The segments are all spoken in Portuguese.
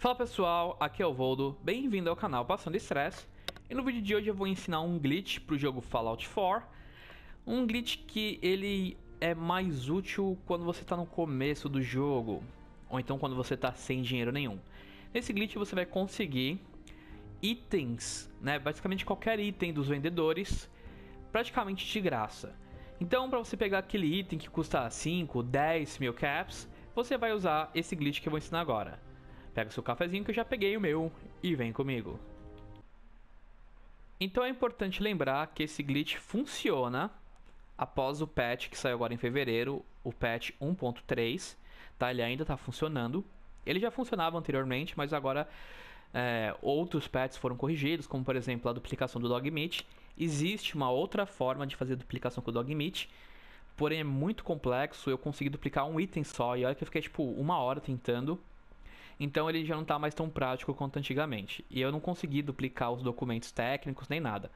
Fala pessoal, aqui é o Voldo, bem-vindo ao canal Passando Estresse e no vídeo de hoje eu vou ensinar um glitch para o jogo Fallout 4 um glitch que ele é mais útil quando você está no começo do jogo ou então quando você está sem dinheiro nenhum nesse glitch você vai conseguir itens, né, basicamente qualquer item dos vendedores praticamente de graça então para você pegar aquele item que custa 5, 10 mil caps você vai usar esse glitch que eu vou ensinar agora Pega seu cafezinho que eu já peguei o meu e vem comigo. Então é importante lembrar que esse glitch funciona após o patch que saiu agora em fevereiro, o patch 1.3, tá? Ele ainda está funcionando. Ele já funcionava anteriormente, mas agora é, outros patches foram corrigidos, como por exemplo a duplicação do Dogmeat. Existe uma outra forma de fazer duplicação com o Dogmeat, porém é muito complexo. Eu consegui duplicar um item só e olha que eu fiquei tipo uma hora tentando. Então ele já não está mais tão prático quanto antigamente. E eu não consegui duplicar os documentos técnicos nem nada.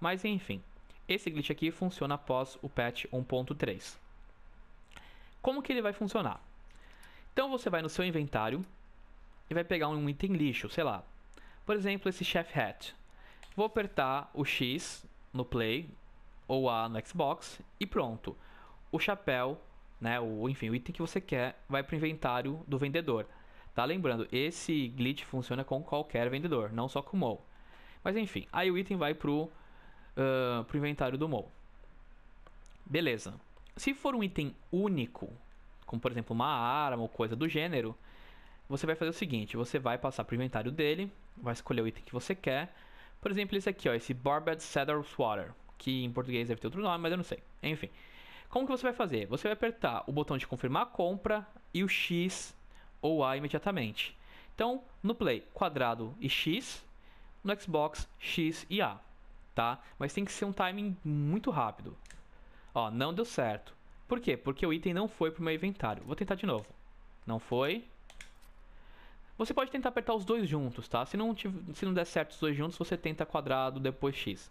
Mas enfim, esse glitch aqui funciona após o patch 1.3. Como que ele vai funcionar? Então você vai no seu inventário e vai pegar um item lixo, sei lá. Por exemplo, esse Chef Hat. Vou apertar o X no Play ou A no Xbox e pronto. O chapéu, né, o, enfim, o item que você quer vai para o inventário do vendedor. Tá lembrando, esse glitch funciona com qualquer vendedor, não só com o MOL. Mas enfim, aí o item vai pro, uh, pro inventário do MOL. Beleza. Se for um item único, como por exemplo uma arma ou coisa do gênero, você vai fazer o seguinte, você vai passar pro inventário dele, vai escolher o item que você quer. Por exemplo, esse aqui, ó, esse Barbed Cedar Swatter, que em português deve ter outro nome, mas eu não sei. Enfim, como que você vai fazer? Você vai apertar o botão de confirmar a compra e o X ou A imediatamente. Então, no Play, quadrado e X, no Xbox, X e A, tá? Mas tem que ser um timing muito rápido. Ó, não deu certo. Por quê? Porque o item não foi pro meu inventário. Vou tentar de novo. Não foi. Você pode tentar apertar os dois juntos, tá? Se não, se não der certo os dois juntos, você tenta quadrado, depois X.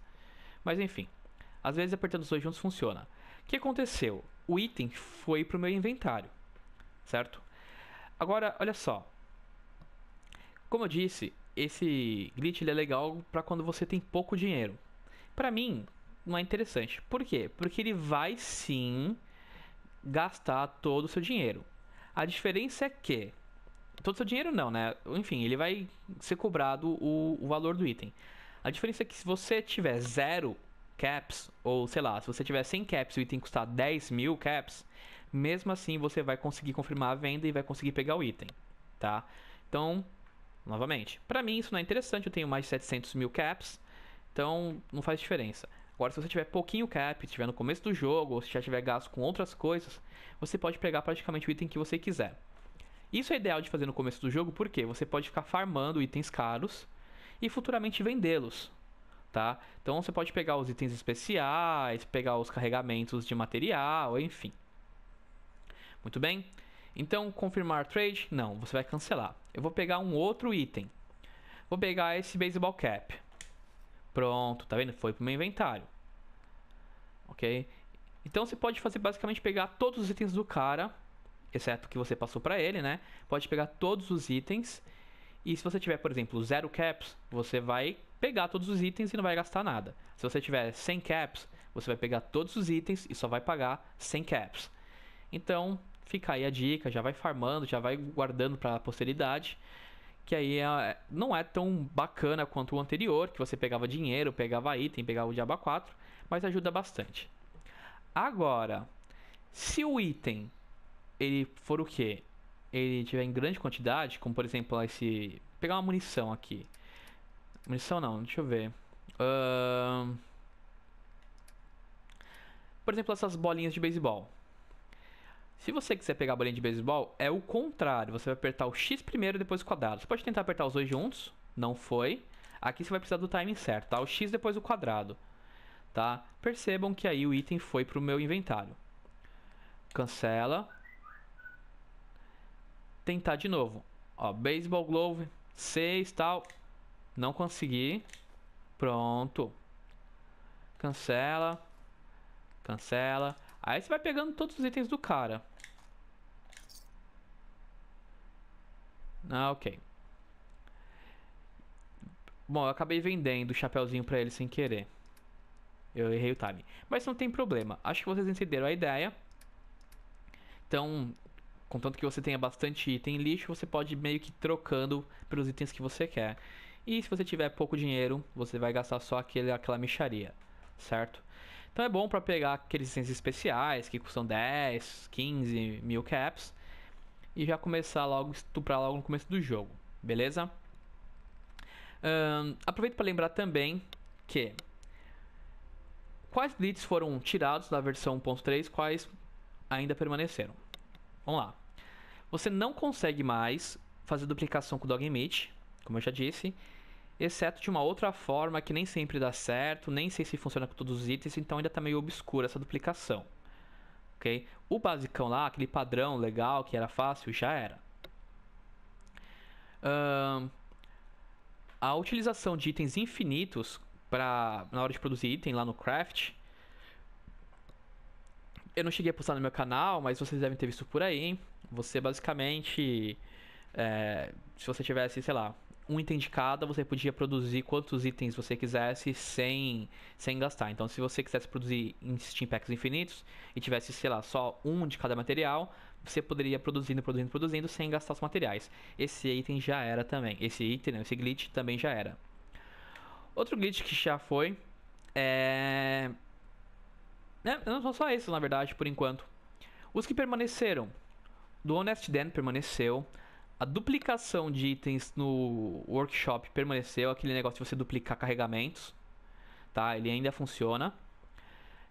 Mas enfim, às vezes apertando os dois juntos funciona. O que aconteceu? O item foi pro meu inventário, certo? Agora, olha só. Como eu disse, esse glitch é legal para quando você tem pouco dinheiro. Para mim, não é interessante. Por quê? Porque ele vai sim gastar todo o seu dinheiro. A diferença é que todo o seu dinheiro não, né? Enfim, ele vai ser cobrado o, o valor do item. A diferença é que se você tiver zero caps, ou sei lá, se você tiver 100 caps e o item custar 10 mil caps, mesmo assim você vai conseguir confirmar a venda e vai conseguir pegar o item, tá? Então, novamente, para mim isso não é interessante, eu tenho mais de 700 mil caps, então não faz diferença. Agora, se você tiver pouquinho cap, estiver no começo do jogo, ou se já tiver gasto com outras coisas, você pode pegar praticamente o item que você quiser. Isso é ideal de fazer no começo do jogo, porque você pode ficar farmando itens caros e futuramente vendê-los, tá? Então você pode pegar os itens especiais, pegar os carregamentos de material, enfim. Muito bem? Então, confirmar trade? Não, você vai cancelar. Eu vou pegar um outro item. Vou pegar esse baseball cap. Pronto, tá vendo? Foi pro meu inventário. Ok? Então você pode fazer basicamente pegar todos os itens do cara, exceto que você passou para ele, né? Pode pegar todos os itens. E se você tiver, por exemplo, zero caps, você vai pegar todos os itens e não vai gastar nada. Se você tiver 100 caps, você vai pegar todos os itens e só vai pagar 100 caps. Então, fica aí a dica, já vai farmando, já vai guardando para a posteridade. Que aí é, não é tão bacana quanto o anterior, que você pegava dinheiro, pegava item, pegava o Diaba 4, mas ajuda bastante. Agora, se o item ele for o que? Ele tiver em grande quantidade, como por exemplo esse. Pegar uma munição aqui. Munição não, deixa eu ver. Uh... Por exemplo, essas bolinhas de beisebol. Se você quiser pegar a bolinha de beisebol, é o contrário. Você vai apertar o X primeiro e depois o quadrado. Você pode tentar apertar os dois juntos. Não foi. Aqui você vai precisar do timing certo, tá? O X depois o quadrado. Tá? Percebam que aí o item foi para o meu inventário. Cancela. Tentar de novo. Ó, baseball glove, 6, tal. Não consegui. Pronto. Cancela. Cancela. Aí você vai pegando todos os itens do cara. Ah, ok. Bom, eu acabei vendendo o chapéuzinho pra ele sem querer. Eu errei o time. Mas não tem problema. Acho que vocês entenderam a ideia. Então, contanto que você tenha bastante item lixo, você pode meio que trocando pelos itens que você quer. E se você tiver pouco dinheiro, você vai gastar só aquele, aquela micharia, certo? Então é bom para pegar aqueles itens especiais que custam 10, 15 mil caps e já começar logo, estuprar logo no começo do jogo, beleza? Um, aproveito para lembrar também que quais glitches foram tirados da versão 1.3, quais ainda permaneceram. Vamos lá. Você não consegue mais fazer duplicação com o Dogmeat, como eu já disse exceto de uma outra forma que nem sempre dá certo, nem sei se funciona com todos os itens, então ainda está meio obscura essa duplicação. Okay? O basicão lá, aquele padrão legal que era fácil, já era. Uh, a utilização de itens infinitos pra, na hora de produzir item lá no craft. Eu não cheguei a postar no meu canal, mas vocês devem ter visto por aí. Hein? Você basicamente, é, se você tivesse, sei lá, um item de cada, você podia produzir quantos itens você quisesse sem, sem gastar. Então, se você quisesse produzir em Steam Packs infinitos e tivesse, sei lá, só um de cada material, você poderia produzindo, produzindo, produzindo sem gastar os materiais. Esse item já era também. Esse item, né, esse glitch também já era. Outro glitch que já foi é. é não são só esses, na verdade, por enquanto. Os que permaneceram. Do Honest Dan permaneceu. A duplicação de itens no workshop permaneceu, aquele negócio de você duplicar carregamentos, tá? Ele ainda funciona.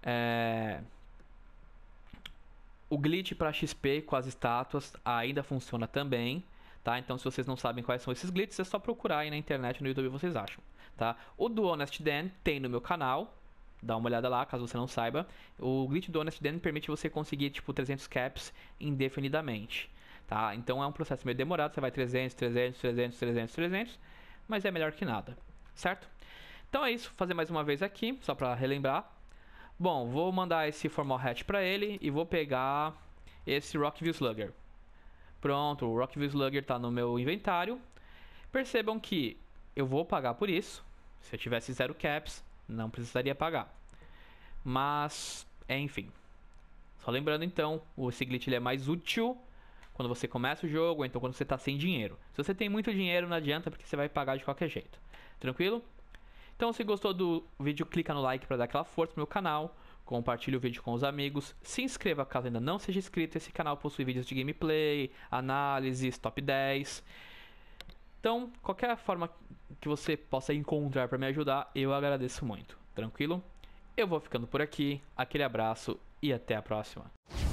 É... O glitch para XP com as estátuas ainda funciona também, tá? Então, se vocês não sabem quais são esses glitches, é só procurar aí na internet, no YouTube, vocês acham, tá? O do Honest Dan tem no meu canal, dá uma olhada lá, caso você não saiba. O glitch do Honest Dan permite você conseguir, tipo, 300 caps indefinidamente tá? Então é um processo meio demorado, você vai 300, 300, 300, 300, 300, mas é melhor que nada, certo? Então é isso, vou fazer mais uma vez aqui, só para relembrar. Bom, vou mandar esse formal hatch para ele e vou pegar esse Rockview Slugger. Pronto, o Rockview Slugger está no meu inventário. Percebam que eu vou pagar por isso. Se eu tivesse zero caps, não precisaria pagar. Mas, enfim. Só lembrando então, o Siglit ele é mais útil quando você começa o jogo, ou então quando você está sem dinheiro. Se você tem muito dinheiro, não adianta porque você vai pagar de qualquer jeito. Tranquilo? Então, se gostou do vídeo, clica no like para dar aquela força pro meu canal. Compartilhe o vídeo com os amigos. Se inscreva caso ainda não seja inscrito. Esse canal possui vídeos de gameplay, análises, top 10. Então, qualquer forma que você possa encontrar para me ajudar, eu agradeço muito. Tranquilo? Eu vou ficando por aqui. Aquele abraço e até a próxima.